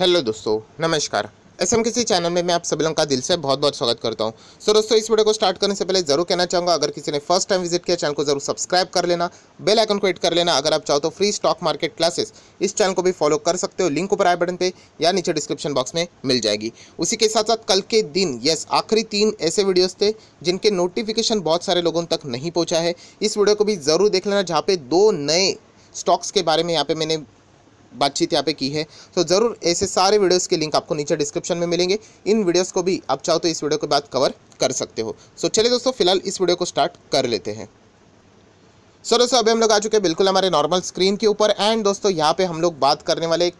hello दोस्तों नमस्कार S M किसी चैनल में मैं आप सभी लोगों का दिल से बहुत बहुत स्वागत करता हूं सो so, दोस्तों इस वीडियो को स्टार्ट करने से पहले जरूर कहना चाहूंगा अगर किसी ने फर्स्ट टाइम विजिट किया चैनल को जरूर सब्सक्राइब कर लेना बेल आइकन को हिट कर लेना अगर आप चाहो तो फ्री स्टॉक मार्केट क्लासेस इस चैनल को भी फॉलो कर सकते हो लिंक ऊपर आए बटन पर या नीचे डिस्क्रिप्शन बॉक्स में मिल जाएगी उसी के साथ साथ कल के दिन येस आखिरी तीन ऐसे वीडियोज़ थे जिनके नोटिफिकेशन बहुत सारे लोगों तक नहीं पहुँचा है इस वीडियो को भी ज़रूर देख लेना जहाँ पर दो नए स्टॉक्स के बारे में यहाँ पे मैंने बातचीत यहाँ पे की है तो ज़रूर ऐसे सारे वीडियोस के लिंक आपको नीचे डिस्क्रिप्शन में मिलेंगे इन वीडियोस को भी आप चाहो तो इस वीडियो के बाद कवर कर सकते हो सो चलिए दोस्तों फिलहाल इस वीडियो को स्टार्ट कर लेते हैं सो दोस्तों अभी हम लोग आ चुके हैं बिल्कुल हमारे नॉर्मल स्क्रीन के ऊपर एंड दोस्तों यहाँ पे हम लोग बात करने वाले एक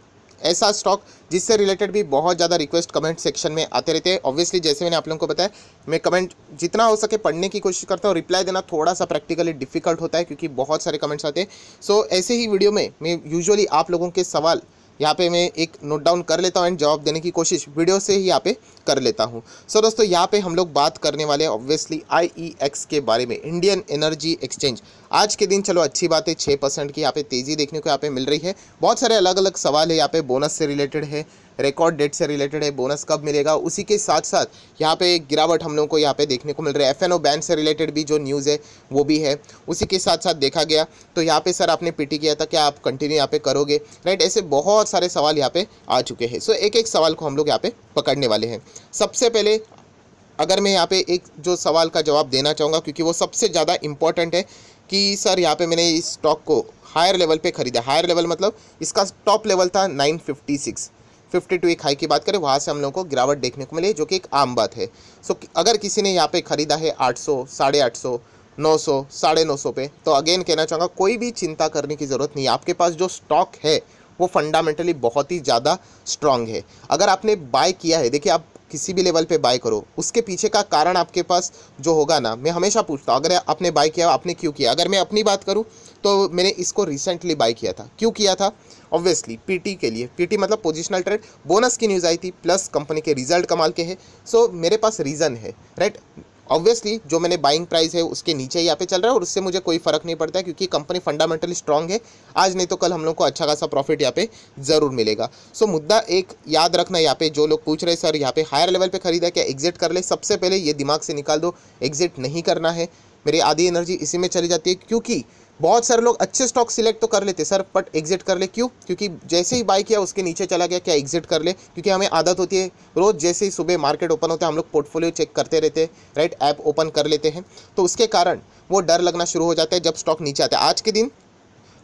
ऐसा स्टॉक जिससे रिलेटेड भी बहुत ज़्यादा रिक्वेस्ट कमेंट सेक्शन में आते रहते हैं ऑब्वियसली जैसे मैंने आप लोगों को बताया मैं कमेंट जितना हो सके पढ़ने की कोशिश करता हूँ रिप्लाई देना थोड़ा सा प्रैक्टिकली डिफिकल्ट होता है क्योंकि बहुत सारे कमेंट्स आते हैं सो so, ऐसे ही वीडियो में मैं यूजुअली आप लोगों के सवाल यहाँ पे मैं एक नोट डाउन कर लेता हूँ एंड जवाब देने की कोशिश वीडियो से ही यहाँ पे कर लेता हूँ सो so, दोस्तों यहाँ पे हम लोग बात करने वाले हैं ऑब्वियसली आईईएक्स e के बारे में इंडियन एनर्जी एक्सचेंज आज के दिन चलो अच्छी बात है छः परसेंट की यहाँ पे तेज़ी देखने को यहाँ पे मिल रही है बहुत सारे अलग अलग सवाल है यहाँ पे बोनस से रिलेटेड है रिकॉर्ड डेट से रिलेटेड है बोनस कब मिलेगा उसी के साथ साथ यहाँ पे गिरावट हम लोगों को यहाँ पे देखने को मिल रहा है एफ बैन से रिलेटेड भी जो न्यूज़ है वो भी है उसी के साथ साथ देखा गया तो यहाँ पे सर आपने पीटी किया था क्या आप कंटिन्यू यहाँ पे करोगे राइट ऐसे बहुत सारे सवाल यहाँ पे आ चुके हैं सो एक एक सवाल को हम लोग यहाँ पे पकड़ने वाले हैं सबसे पहले अगर मैं यहाँ पे एक जो सवाल का जवाब देना चाहूँगा क्योंकि वो सबसे ज़्यादा इंपॉर्टेंट है कि सर यहाँ पे मैंने इस स्टॉक को हायर लेवल पे ख़रीदा हायर लेवल मतलब इसका टॉप लेवल था 956 फिफ्टी टू एक हाई की बात करें वहाँ से हम लोगों को गिरावट देखने को मिली जो कि एक आम बात है सो अगर किसी ने यहाँ पे ख़रीदा है आठ सौ साढ़े आठ सौ नौ सौ साढ़े नौ सौ पे तो अगेन कहना चाहूँगा कोई भी चिंता करने की ज़रूरत नहीं आपके पास जो स्टॉक है वो फंडामेंटली बहुत ही ज़्यादा स्ट्रांग है अगर आपने बाय किया है देखिए आप किसी भी लेवल पे बाय करो उसके पीछे का कारण आपके पास जो होगा ना मैं हमेशा पूछता हूँ अगर आपने बाय किया आपने क्यों किया अगर मैं अपनी बात करूँ तो मैंने इसको रिसेंटली बाय किया था क्यों किया था ऑब्वियसली पीटी के लिए पीटी मतलब पोजिशनल ट्रेड बोनस की न्यूज़ आई थी प्लस कंपनी के रिजल्ट कमाल के हैं सो so, मेरे पास रीज़न है राइट ऑब्वियसली जो मैंने बाइंग प्राइस है उसके नीचे यहाँ पे चल रहा है और उससे मुझे कोई फर्क नहीं पड़ता है क्योंकि कंपनी फंडामेंटली स्ट्रांग है आज नहीं तो कल हम लोग को अच्छा खासा प्रॉफिट यहाँ पे ज़रूर मिलेगा सो so, मुद्दा एक याद रखना यहाँ पे जो लोग पूछ रहे सर यहाँ पे हायर लेवल पे खरीदा क्या एग्जिट कर ले सबसे पहले ये दिमाग से निकाल दो एग्जिट नहीं करना है मेरी आधी एनर्जी इसी में चली जाती है क्योंकि बहुत सारे लोग अच्छे स्टॉक सिलेक्ट तो कर लेते सर बट एग्जिट कर ले क्यों क्योंकि जैसे ही बाई किया उसके नीचे चला गया क्या एग्जिट कर ले क्योंकि हमें आदत होती है रोज़ जैसे ही सुबह मार्केट ओपन होता है हम लोग पोर्टफोलियो चेक करते रहते हैं राइट ऐप ओपन कर लेते हैं तो उसके कारण वो डर लगना शुरू हो जाता है जब स्टॉक नीचे आता है आज के दिन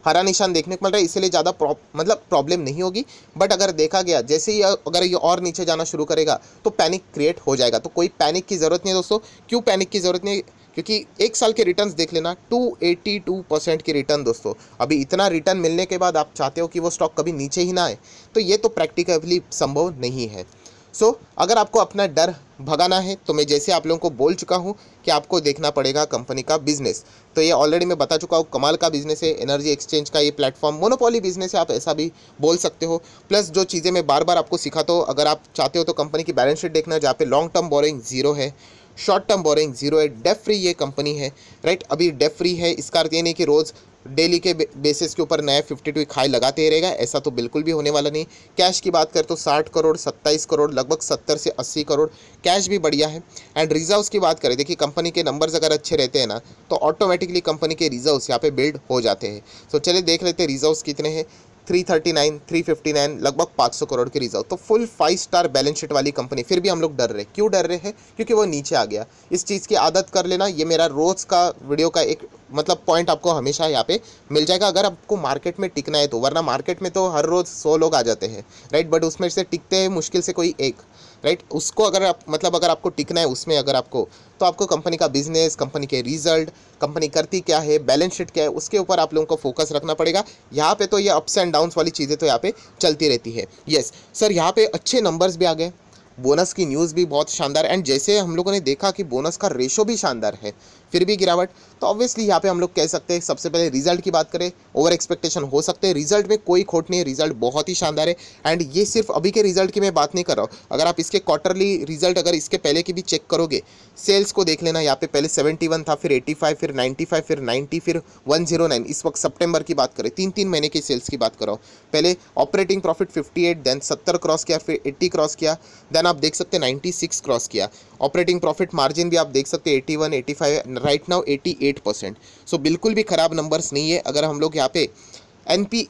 हरा निशान देखने को मिल रहा है इसलिए ज़्यादा प्रॉब मतलब प्रॉब्लम नहीं होगी बट अगर देखा गया जैसे ही अगर ये और नीचे जाना शुरू करेगा तो पैनिक क्रिएट हो जाएगा तो कोई पैनिक की ज़रूरत नहीं है दोस्तों क्यों पैनिक की ज़रूरत नहीं क्योंकि एक साल के रिटर्न्स देख लेना 282 परसेंट के रिटर्न दोस्तों अभी इतना रिटर्न मिलने के बाद आप चाहते हो कि वो स्टॉक कभी नीचे ही ना आए तो ये तो प्रैक्टिकली संभव नहीं है सो so, अगर आपको अपना डर भगाना है तो मैं जैसे आप लोगों को बोल चुका हूँ कि आपको देखना पड़ेगा कंपनी का बिजनेस तो ये ऑलरेडी मैं बता चुका हूँ कमाल का बिजनेस है एनर्जी एक्सचेंज का ये प्लेटफॉर्म मोनोपोली बिजनेस है आप ऐसा भी बोल सकते हो प्लस जो चीज़ें मैं बार बार आपको सिखाता हूँ अगर आप चाहते हो तो कंपनी की बैलेंस शीट देखना जहाँ पे लॉन्ग टर्म बोरिंग जीरो है शॉर्ट टर्म बोरिंग जीरो है डेफ फ्री ये कंपनी है राइट अभी डेफ फ्री है इसका अर्थ ये नहीं कि रोज़ डेली के बेसिस के ऊपर नया फिफ्टी टू खाई लगाते रहेगा ऐसा तो बिल्कुल भी होने वाला नहीं कैश की बात करें तो साठ करोड़ सत्ताईस करोड़ लगभग सत्तर से अस्सी करोड़ कैश भी बढ़िया है एंड रिजर्व्स की बात करें देखिए कंपनी के नंबर्स अगर अच्छे रहते हैं ना तो ऑटोमेटिकली कंपनी के रिजर्व्स यहाँ पे बिल्ड हो जाते हैं तो चलिए देख लेते हैं रिजर्व्स कितने हैं 339, 359 लगभग 500 करोड़ के रिजर्व तो full five star balance sheet वाली कंपनी फिर भी हम लोग डर रहे क्यों डर रहे हैं क्योंकि वो नीचे आ गया इस चीज़ की आदत कर लेना ये मेरा रोज़ का वीडियो का एक मतलब पॉइंट आपको हमेशा यहाँ पे मिल जाएगा अगर आपको मार्केट में टिकना है तो वरना मार्केट में तो हर रोज़ सौ लोग आ जाते हैं राइट बट उसमें से टिकते हैं मुश्किल से कोई एक राइट उसको अगर आप मतलब अगर आपको टिकना है उसमें अगर आपको तो आपको कंपनी का बिजनेस कंपनी के रिजल्ट कंपनी करती क्या है बैलेंस शीट क्या है उसके ऊपर आप लोगों को फोकस रखना पड़ेगा यहाँ पे तो ये अप्स एंड डाउन्स वाली चीज़ें तो यहाँ पे चलती रहती है यस सर यहाँ पे अच्छे नंबर्स भी आ गए बोनस की न्यूज़ भी बहुत शानदार एंड जैसे हम लोगों ने देखा कि बोनस का रेशो भी शानदार है फिर भी गिरावट तो ऑब्वियसली यहाँ पे हम लोग कह सकते हैं सबसे पहले रिजल्ट की बात करें ओवर एक्सपेक्टेशन हो सकते हैं रिजल्ट में कोई खोट नहीं है रिजल्ट बहुत ही शानदार है एंड ये सिर्फ अभी के रिजल्ट की मैं बात नहीं कर रहा हूँ अगर आप इसके क्वार्टरली रिजल्ट अगर इसके पहले की भी चेक करोगे सेल्स को देख लेना यहाँ पे पहले सेवेंटी था फिर एट्टी फिर नाइन्टी फिर नाइन्टी फिर वन oh इस वक्त सेप्टेम्बर की बात करें तीन तीन महीने की सेल्स की बात कर रहा हूँ पहले ऑपरेटिंग प्रॉफिट एट देन सत्तर क्रॉस किया फिर एट्टी क्रॉस किया देन आप देख सकते हैं नाइन्टी क्रॉस किया ऑपरेटिंग प्रॉफिट मार्जिन भी आप देख सकते हैं eighty one right now 88 percent so बिल्कुल भी ख़राब नंबर्स नहीं है अगर हम लोग यहाँ पे एन पी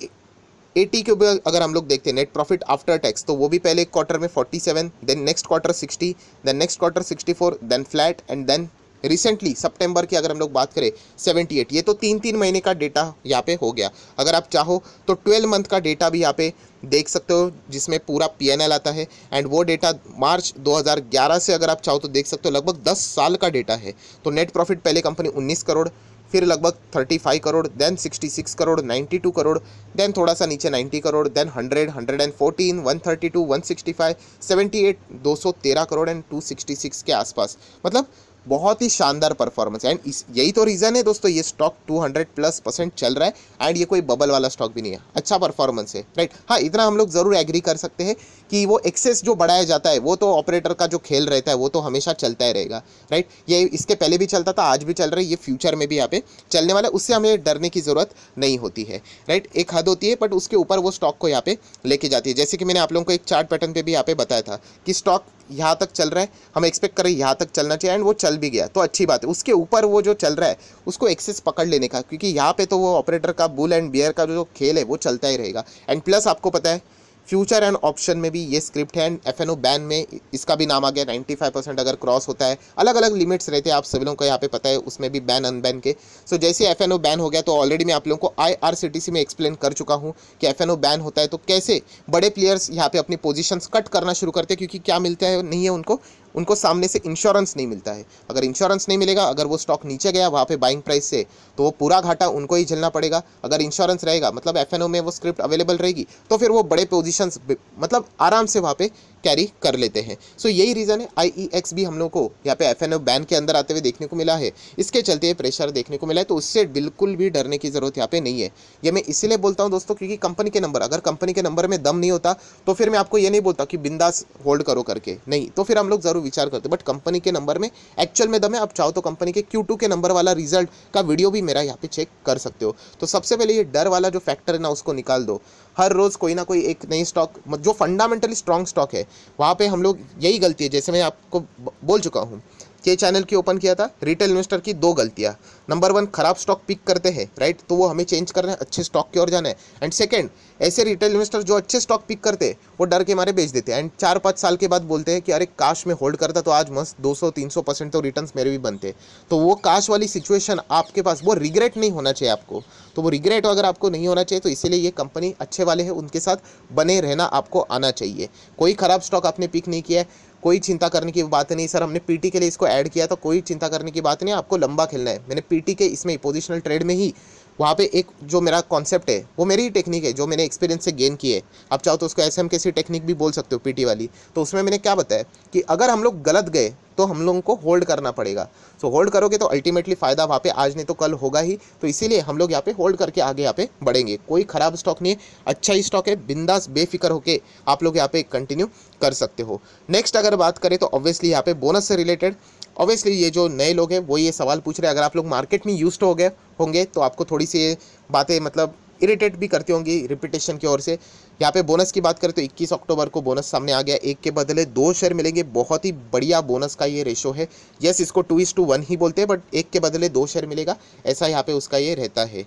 एटी के अगर हम लोग देखते हैं नेट प्रॉफिट आफ्टर टैक्स तो वो भी पहले क्वार्टर में 47 then next quarter 60 then next quarter 64 then flat and then recently सितंबर की अगर हम लोग बात करें 78 ये तो तीन तीन महीने का डेटा यहाँ पे हो गया अगर आप चाहो तो 12 मंथ का डेटा भी यहाँ पे देख सकते हो जिसमें पूरा पीएनएल आता है एंड वो डेटा मार्च 2011 से अगर आप चाहो तो देख सकते हो लगभग 10 साल का डेटा है तो नेट प्रॉफिट पहले कंपनी 19 करोड़ फिर लगभग 35 करोड़ देन 66 करोड़ 92 करोड़ देन थोड़ा सा नीचे 90 करोड़ देन 100 114 132 165 78 213 करोड़ एंड 266 के आसपास मतलब बहुत ही शानदार परफॉर्मेंस एंड यही तो रीज़न है दोस्तों ये स्टॉक 200 प्लस परसेंट चल रहा है एंड ये कोई बबल वाला स्टॉक भी नहीं है अच्छा परफॉर्मेंस है राइट हाँ इतना हम लोग ज़रूर एग्री कर सकते हैं कि वो एक्सेस जो बढ़ाया जाता है वो तो ऑपरेटर का जो खेल रहता है वो तो हमेशा चलता ही रहेगा राइट ये इसके पहले भी चलता था आज भी चल रहा है ये फ्यूचर में भी यहाँ पे चलने वाला है उससे हमें डरने की ज़रूरत नहीं होती है राइट एक हद होती है बट उसके ऊपर वो स्टॉक को यहाँ पे लेके जाती है जैसे कि मैंने आप लोगों को एक चार्ट पैटर्न पर भी यहाँ पे बताया था कि स्टॉक यहाँ तक चल रहा है हम एक्सपेक्ट करें यहाँ तक चलना चाहिए एंड वो चल भी गया तो अच्छी बात है उसके ऊपर वो जो चल रहा है उसको एक्सेस पकड़ लेने का क्योंकि यहाँ पे तो वो ऑपरेटर का बुल एंड बियर का जो खेल है वो चलता ही रहेगा एंड प्लस आपको पता है फ्यूचर एंड ऑप्शन में भी ये स्क्रिप्ट है एंड एफ बैन में इसका भी नाम आ गया 95 परसेंट अगर क्रॉस होता है अलग अलग लिमिट्स रहते हैं आप सभी लोगों को यहाँ पे पता है उसमें भी बैन अनबैन के सो so, जैसे एफ बैन हो गया तो ऑलरेडी मैं आप लोगों को आई में एक्सप्लेन कर चुका हूँ कि एफ बैन होता है तो कैसे बड़े प्लेयर्स यहाँ पे अपनी पोजिशन कट करना शुरू करते हैं क्योंकि क्या मिलता है नहीं है उनको उनको सामने से इंश्योरेंस नहीं मिलता है अगर इंश्योरेंस नहीं मिलेगा अगर वो स्टॉक नीचे गया वहाँ पे बाइंग प्राइस से तो वो पूरा घाटा उनको ही झेलना पड़ेगा अगर इंश्योरेंस रहेगा मतलब एफ में वो स्क्रिप्ट अवेलेबल रहेगी तो फिर वो बड़े पोजिशन मतलब आराम से वहाँ पर कैरी कर लेते हैं सो so, यही रीज़न है आई e भी हम लोग को यहाँ पे एफ बैन के अंदर आते हुए देखने को मिला है इसके चलते ये प्रेशर देखने को मिला है तो उससे बिल्कुल भी डरने की ज़रूरत यहाँ पे नहीं है ये मैं इसीलिए बोलता हूँ दोस्तों क्योंकि कंपनी के नंबर अगर कंपनी के नंबर में दम नहीं होता तो फिर मैं आपको ये नहीं बोलता कि बिंदास होल्ड करो करके नहीं तो फिर हम लोग ज़रूर विचार करते बट कंपनी के नंबर में एक्चुअल में दम है आप चाहो तो कंपनी के क्यू के नंबर वाला रिजल्ट का वीडियो भी मेरा यहाँ पे चेक कर सकते हो तो सबसे पहले ये डर वाला जो फैक्टर है ना उसको निकाल दो हर रोज़ कोई ना कोई एक नई स्टॉक जो फंडामेंटली स्ट्रॉन्ग स्टॉक है वहाँ पे हम लोग यही गलती है जैसे मैं आपको बोल चुका हूँ के चैनल की ओपन किया था रिटेल इन्वेस्टर की दो गलतियाँ नंबर वन खराब स्टॉक पिक करते हैं राइट तो वो हमें चेंज करना है अच्छे स्टॉक की ओर जाना है एंड सेकेंड ऐसे रिटेल इन्वेस्टर जो अच्छे स्टॉक पिक करते हैं वो डर के मारे बेच देते हैं एंड चार पाँच साल के बाद बोलते हैं कि अरे काश में होल्ड करता तो आज मस्त दो सौ परसेंट तो रिटर्न मेरे भी बनते तो वो काश वाली सिचुएशन आपके पास वो रिग्रेट नहीं होना चाहिए आपको तो वो रिग्रेट अगर आपको नहीं होना चाहिए तो इसीलिए ये कंपनी अच्छे वाले हैं उनके साथ बने रहना आपको आना चाहिए कोई ख़राब स्टॉक आपने पिक नहीं किया है कोई चिंता करने की बात नहीं सर हमने पीटी के लिए इसको ऐड किया तो कोई चिंता करने की बात नहीं आपको लंबा खेलना है मैंने पीटी के इसमें पोजिशनल ट्रेड में ही वहाँ पे एक जो मेरा कॉन्सेप्ट है वो मेरी ही टेक्निक है जो मैंने एक्सपीरियंस से गेन की है आप चाहो तो उसको एस एम कैसी टेक्निक भी बोल सकते हो पीटी वाली तो उसमें मैंने क्या बताया कि अगर हम लोग गलत गए तो हम लोगों को होल्ड करना पड़ेगा सो so, होल्ड करोगे तो अल्टीमेटली फ़ायदा वहाँ पे आज नहीं तो कल होगा ही तो इसीलिए हम लोग यहाँ पे होल्ड करके आगे यहाँ पे बढ़ेंगे कोई ख़राब स्टॉक नहीं है अच्छा ही स्टॉक है बिंदास बेफिक्र होकर आप लोग यहाँ पे कंटिन्यू कर सकते हो नेक्स्ट अगर बात करें तो ऑब्वियसली यहाँ पे बोनस से रिलेटेड ऑब्वियसली ये जो नए लोग हैं वो ये सवाल पूछ रहे हैं अगर आप लोग मार्केट में यूज हो गए होंगे तो आपको थोड़ी सी बातें मतलब इरिटेट भी करती होंगी रिपीटेशन की ओर से यहाँ पे बोनस की बात करें तो 21 अक्टूबर को बोनस सामने आ गया एक के बदले दो शेयर मिलेंगे बहुत ही बढ़िया बोनस का ये रेशो है यस इसको टू इज टू वन ही बोलते हैं बट एक के बदले दो शेयर मिलेगा ऐसा यहाँ पे उसका ये रहता है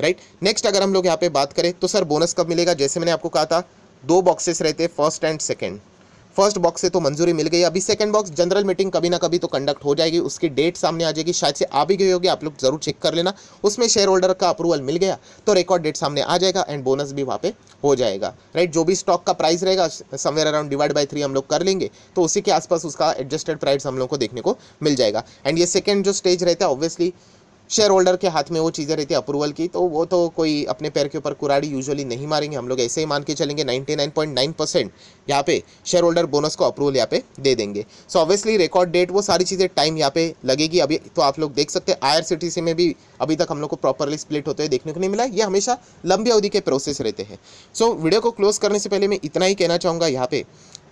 राइट नेक्स्ट अगर हम लोग यहाँ पे बात करें तो सर बोनस कब मिलेगा जैसे मैंने आपको कहा था दो बॉक्सेस रहते हैं first and second first box से तो मंजूरी मिल गई अभी सेकंड बॉक्स जनरल मीटिंग कभी ना कभी तो कंडक्ट हो जाएगी उसकी डेट सामने आ जाएगी शायद से आ भी गई होगी आप लोग जरूर चेक कर लेना उसमें शेयर होल्डर का अप्रूवल मिल गया तो रिकॉर्ड डेट सामने आ जाएगा एंड बोनस भी वहाँ पे हो जाएगा राइट जो भी स्टॉक का प्राइस रहेगा somewhere around divide by three हम लोग कर लेंगे तो उसी के आसपास उसका एडजस्टेड प्राइस हम लोग को देखने को मिल जाएगा एंड ये सेकेंड जो स्टेज रहता है ऑब्वियसली शेयर होल्डर के हाथ में वो चीज़ें रहती है अप्रूवल की तो वो तो कोई अपने पैर के ऊपर कुराड़ी यूजुअली नहीं मारेंगे हम लोग ऐसे ही मान के चलेंगे 99.9 परसेंट यहाँ पे शेयर होल्डर बोनस को अप्रूवल यहाँ पे दे देंगे सो ऑब्वियसली रिकॉर्ड डेट वो सारी चीज़ें टाइम यहाँ पे लगेगी अभी तो आप लोग देख सकते हैं आई में भी अभी तक हम लोग को प्रॉपरली स्प्लिट होते हुए देखने को नहीं मिला ये हमेशा लंबी अवधि के प्रोसेस रहते हैं सो so, वीडियो को क्लोज करने से पहले मैं इतना ही कहना चाहूँगा यहाँ पे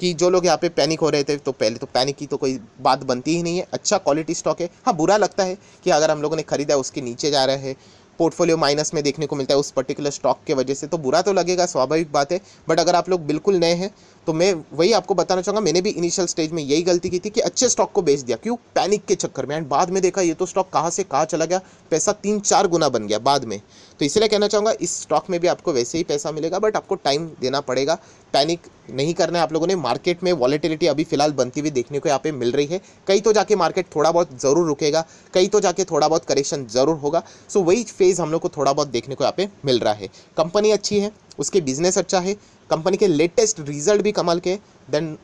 कि जो लोग यहाँ पे पैनिक हो रहे थे तो पहले तो पैनिक की तो कोई बात बनती ही नहीं है अच्छा क्वालिटी स्टॉक है हाँ बुरा लगता है कि अगर हम लोगों ने खरीदा उसके नीचे जा रहा है पोर्टफोलियो माइनस में देखने को मिलता है उस पर्टिकुलर स्टॉक के वजह से तो बुरा तो लगेगा स्वाभाविक बात है बट अगर आप लोग बिल्कुल नए हैं तो मैं वही आपको बताना चाहूँगा मैंने भी इनिशियल स्टेज में यही गलती की थी कि अच्छे स्टॉक को बेच दिया क्यों पैनिक के चक्कर में एंड बाद में देखा ये तो स्टॉक कहाँ से कहाँ चला गया पैसा तीन चार गुना बन गया बाद में तो इसलिए कहना चाहूँगा इस स्टॉक में भी आपको वैसे ही पैसा मिलेगा बट आपको टाइम देना पड़ेगा पैनिक नहीं करना है आप लोगों ने मार्केट में वॉलेटिलिटी अभी फिलहाल बनती हुई देखने को यहाँ पे मिल रही है कहीं तो जाके मार्केट थोड़ा बहुत ज़रूर रुकेगा कहीं तो जाके थोड़ा बहुत करेक्शन ज़रूर होगा सो so, वही फेज़ हम लोग को थोड़ा बहुत देखने को यहाँ पे मिल रहा है कंपनी अच्छी है उसके बिजनेस अच्छा है कंपनी के लेटेस्ट रिजल्ट भी कमल के देन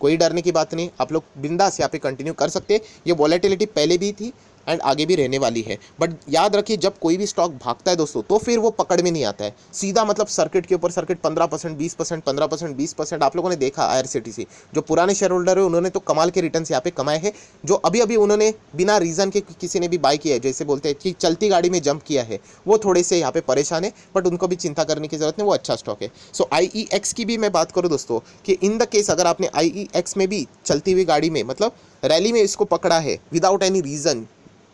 कोई डरने की बात नहीं आप लोग बिंदास यहाँ पे कंटिन्यू कर सकते ये वॉलेटिलिटी पहले भी थी एंड आगे भी रहने वाली है बट याद रखिए जब कोई भी स्टॉक भागता है दोस्तों तो फिर वो पकड़ में नहीं आता है सीधा मतलब सर्किट के ऊपर सर्किट पंद्रह परसेंट बीस परसेंट पंद्रह परसेंट बीस परसेंट आप लोगों ने देखा आई जो पुराने शेयर होल्डर है उन्होंने तो कमाल के रिटर्न यहाँ पे कमाए हैं जो अभी अभी उन्होंने बिना रीज़न के किसी ने भी बाय किया है जैसे बोलते हैं कि चलती गाड़ी में जंप किया है वो थोड़े से यहाँ पे परेशान है बट उनको भी चिंता करने की ज़रूरत नहीं वो अच्छा स्टॉक है सो आई e की भी मैं बात करूँ दोस्तों कि इन द केस अगर आपने आई e में भी चलती हुई गाड़ी में मतलब रैली में इसको पकड़ा है विदाउट एनी रीज़न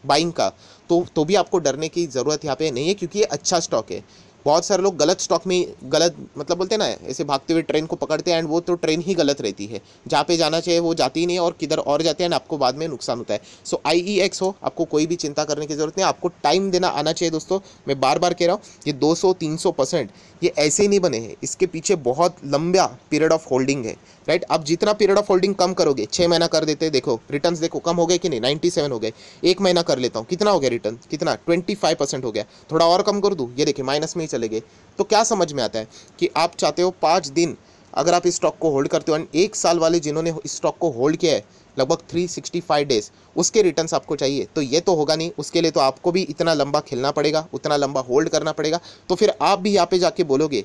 बाइंग का तो तो भी आपको डरने की ज़रूरत यहाँ पे नहीं है क्योंकि ये अच्छा स्टॉक है बहुत सारे लोग गलत स्टॉक में गलत मतलब बोलते हैं ना ऐसे भागते हुए ट्रेन को पकड़ते हैं एंड वो तो ट्रेन ही गलत रहती है जहाँ पे जाना चाहिए वो जाती ही नहीं और किधर और जाते हैं आपको बाद में नुकसान होता है सो आई ई एक्स हो आपको कोई भी चिंता करने की ज़रूरत नहीं आपको टाइम देना आना चाहिए दोस्तों मैं बार बार कह रहा हूँ ये दो सौ तीन सौ परसेंट ये ऐसे ही नहीं बने हैं इसके पीछे बहुत लंबा पीरियड ऑफ होल्डिंग है राइट आप जितना पीरियड ऑफ होल्डिंग कम करोगे छः महीना कर देते देखो रिटर्न देखो कम हो गए कि नहीं नाइन्टी सेवन हो गए एक महीना कर लेता हूँ कितना हो गया रिटर्न कितना ट्वेंटी फाइव परसेंट हो गया थोड़ा और कम कर दूँ ये देखिए माइनस में ही चले गए तो क्या समझ में आता है कि आप चाहते हो पाँच दिन अगर आप इस स्टॉक को होल्ड करते हो एंड एक साल वाले जिन्होंने इस स्टॉक को होल्ड किया है लगभग 365 डेज उसके रिटर्न्स आपको चाहिए तो ये तो होगा नहीं उसके लिए तो आपको भी इतना लंबा खेलना पड़ेगा उतना लंबा होल्ड करना पड़ेगा तो फिर आप भी यहाँ पे जाके बोलोगे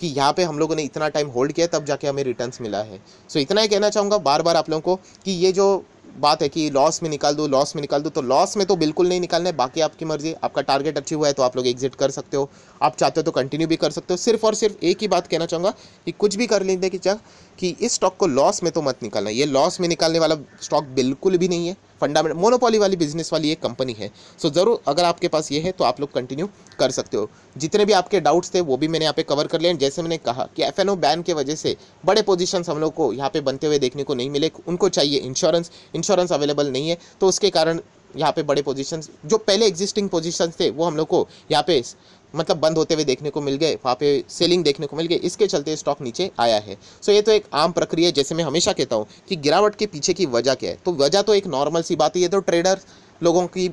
कि यहाँ पे हम लोगों ने इतना टाइम होल्ड किया तब जाके हमें रिटर्न्स मिला है सो so, इतना ही कहना चाहूँगा बार बार आप लोगों को कि ये जो बात है कि लॉस में निकाल दो लॉस में निकाल दो तो लॉस में तो बिल्कुल नहीं निकालना है बाकी आपकी मर्जी आपका टारगेट अच्छी हुआ है तो आप लोग एग्जिट कर सकते हो आप चाहते हो तो कंटिन्यू भी कर सकते हो सिर्फ और सिर्फ एक ही बात कहना चाहूँगा कि कुछ भी कर लेते कि चाह कि इस स्टॉक को लॉस में तो मत निकालना ये लॉस में निकालने वाला स्टॉक बिल्कुल भी नहीं है फंडामेंट मोनोपॉली वाली बिजनेस वाली एक कंपनी है सो ज़रूर अगर आपके पास ये है तो आप लोग कंटिन्यू कर सकते हो जितने भी आपके डाउट्स थे वो भी मैंने यहाँ पे कवर कर लिए जैसे मैंने कहा कि एफ बैन के वजह से बड़े पोजिशन हम लोग को यहाँ पे बनते हुए देखने को नहीं मिले उनको चाहिए इंश्योरेंस इंश्योरेंस अवेलेबल नहीं है तो उसके कारण यहाँ पे बड़े पोजीशंस जो पहले एग्जिस्टिंग पोजीशंस थे वो हम लोग को यहाँ पे मतलब बंद होते हुए देखने को मिल गए वहाँ पे सेलिंग देखने को मिल गई इसके चलते स्टॉक नीचे आया है सो ये तो एक आम प्रक्रिया है जैसे मैं हमेशा कहता हूँ कि गिरावट के पीछे की वजह क्या है तो वजह तो एक नॉर्मल सी बात है ये तो ट्रेडर लोगों की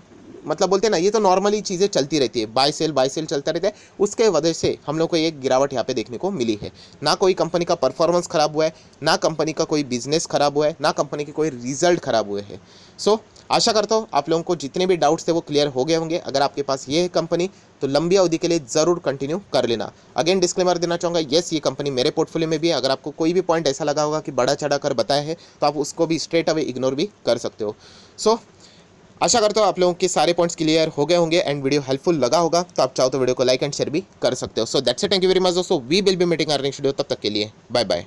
मतलब बोलते हैं ना ये तो नॉर्मली चीज़ें चलती रहती है बाय सेल बाय सेल चलता रहता है उसके वजह से हम लोग को ये गिरावट यहाँ पे देखने को मिली है ना कोई कंपनी का परफॉर्मेंस खराब हुआ है ना कंपनी का कोई बिजनेस खराब हुआ है ना कंपनी के कोई रिजल्ट खराब हुए हैं सो so, आशा करता हूँ आप लोगों को जितने भी डाउट्स थे वो क्लियर हो गए होंगे अगर आपके पास ये है कंपनी तो लंबी अवधि के लिए ज़रूर कंटिन्यू कर लेना अगेन डिस्क्लेमर देना चाहूँगा येस ये कंपनी मेरे पोर्टफोलियो में भी है अगर आपको कोई भी पॉइंट ऐसा लगा होगा कि बड़ा चढ़ा कर बताया है तो आप उसको भी स्ट्रेट अवे इग्नोर भी कर सकते हो सो so, आशा करता हूँ आप लोगों के सारे पॉइंट्स क्लियर हो गए होंगे एंड वीडियो हेल्पफुल लगा होगा तो आप चाहो तो वीडियो को लाइक एंड शेयर भी कर सकते हो so that's thank you very much दोस्तों we will be meeting our next video तब तक के लिए बाय बाय